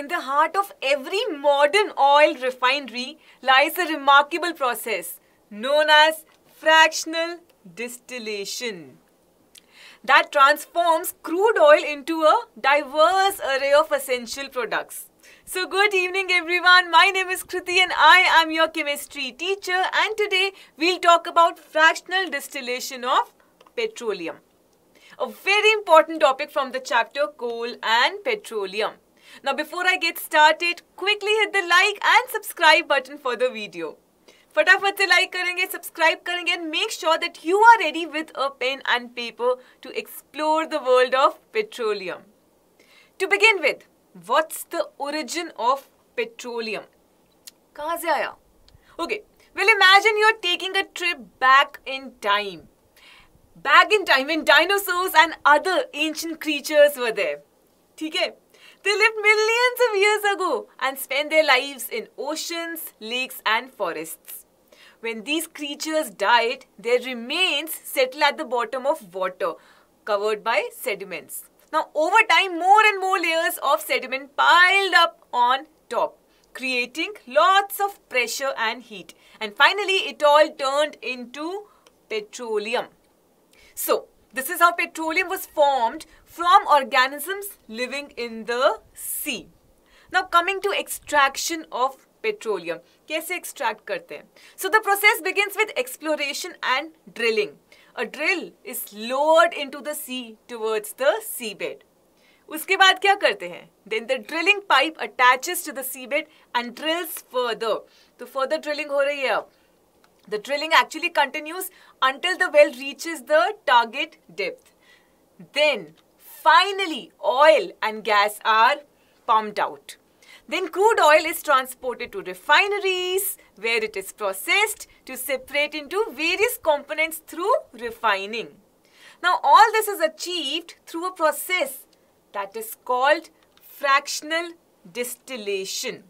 In the heart of every modern oil refinery lies a remarkable process known as fractional distillation that transforms crude oil into a diverse array of essential products. So, good evening, everyone. My name is Kriti and I am your chemistry teacher, and today we'll talk about fractional distillation of petroleum. A very important topic from the chapter Coal and Petroleum. Now before I get started, quickly hit the like and subscribe button for the video. फटाफट से like करेंगे subscribe करेंगे and make sure that you are ready with a pen and paper to explore the world of petroleum to begin with what's the origin of petroleum कहाँ से आया okay well imagine you are taking a trip back in time back in time when dinosaurs and other ancient creatures were there. ठीक है they lived millions of years ago and spent their lives in oceans, lakes, and forests. When these creatures died, their remains settle at the bottom of water, covered by sediments. Now, over time, more and more layers of sediment piled up on top, creating lots of pressure and heat. And finally, it all turned into petroleum. So, this is how petroleum was formed from organisms living in the sea now coming to extraction of petroleum कैसे extract करते हैं so the process begin with exploration and drilling a drill is lowered into the sea towards the sea bed उसके बाद क्या करते हैं then the drilling pipe attaches to the sea bed and drills further तो further drilling हो रही है अब The drilling actually continues until the well reaches the target depth. Then finally oil and gas are pumped out. Then crude oil is transported to refineries where it is processed to separate into various components through refining. Now all this is achieved through a process that is called fractional distillation.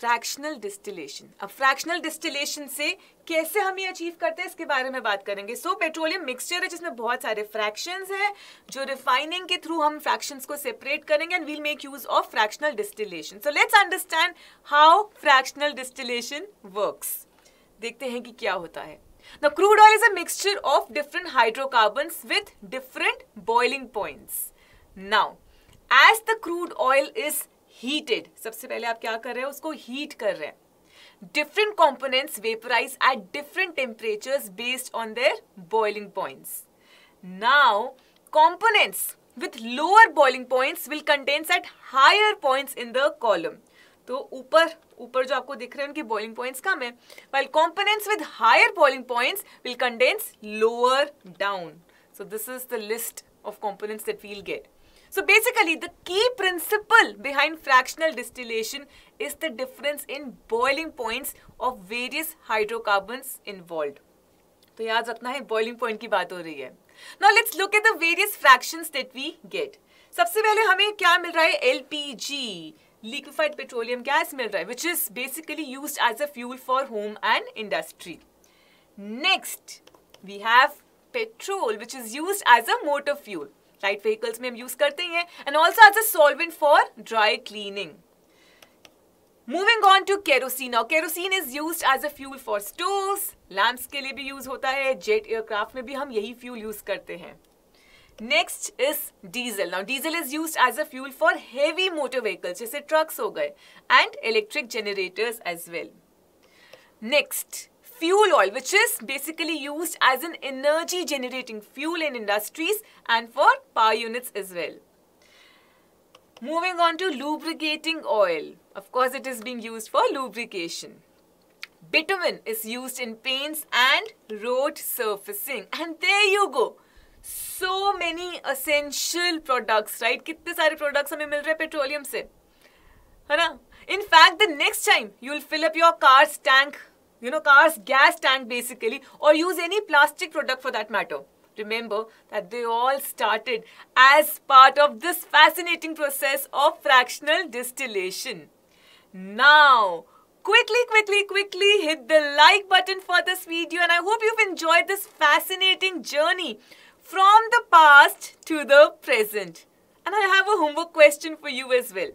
Fractional distillation अब fractional distillation से कैसे हम ये achieve करते हैं इसके बारे में बात करेंगे सो पेट्रोलियम मिक्सचर है जिसमें बहुत सारे फ्रैक्शंस हैं जो रिफाइनिंग के थ्रू हम फ्रैक्शंस को सेपरेट करेंगे and we'll make use of fractional distillation so let's understand how fractional distillation works देखते हैं कि क्या होता है Now, crude oil is a mixture of different hydrocarbons with different boiling points. Now, as the crude oil is heated सबसे पहले आप क्या कर रहे हैं उसको हीट कर रहे हैं different components vaporize at different temperature based on their boiling points now components with lower boiling points will condense at higher points in the column तो ऊपर ऊपर जो आपको दिख रहे हैं उनके बॉइलिंग पॉइंट्स कम है while components with higher boiling points will condense lower down so this is the list of components that we'll get So basically, the key principle behind fractional distillation is the difference in boiling points of various hydrocarbons involved. तो याद रखना है boiling point की बात हो रही है now let's look at the various fractions that we get सबसे पहले हमें क्या मिल रहा है एलपीजी लिक्विफाइड पेट्रोलियम गैस मिल रहा है which is basically use as a fuel for home and industry next we have petrol which is use as a motor fuel light vehicles में हम यूज करते हैं and also as a solvent for dry cleaning moving on to kerosene और kerosene is use as a fuel for stove lamps के लिए भी use होता है जेट एयरक्राफ्ट में भी हम यही फ्यूल यूज करते हैं next is diesel now diesel is use as a fuel for heavy motor vehicles जैसे ट्रक्स हो गए and electric generators as well next fuel oil, which is basically used as an energy generating fuel in industries and for power units as well. Moving on to lubricating oil. Of course, it is being used for lubrication. Bitumen is used in paints and road surfacing. And there you go. So many essential products, right? कितने सारे products हमें मिल रहे हैं petroleum से, है ना? In fact, the next time you'll fill up your car's tank you know, cars gas tank basically, or use any plastic product for that matter. Remember that they all started as part of this fascinating process of fractional distillation. Now, quickly, quickly, quickly hit the like button for this video and I hope you've enjoyed this fascinating journey from the past to the present. And I have a homework question for you as well.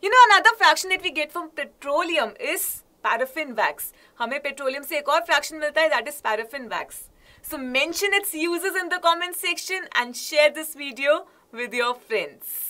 You know, another fraction that we get from petroleum is paraffin wax हमें petroleum से एक और fraction मिलता है that is paraffin wax so mention its uses in the comment section and share this video with your friends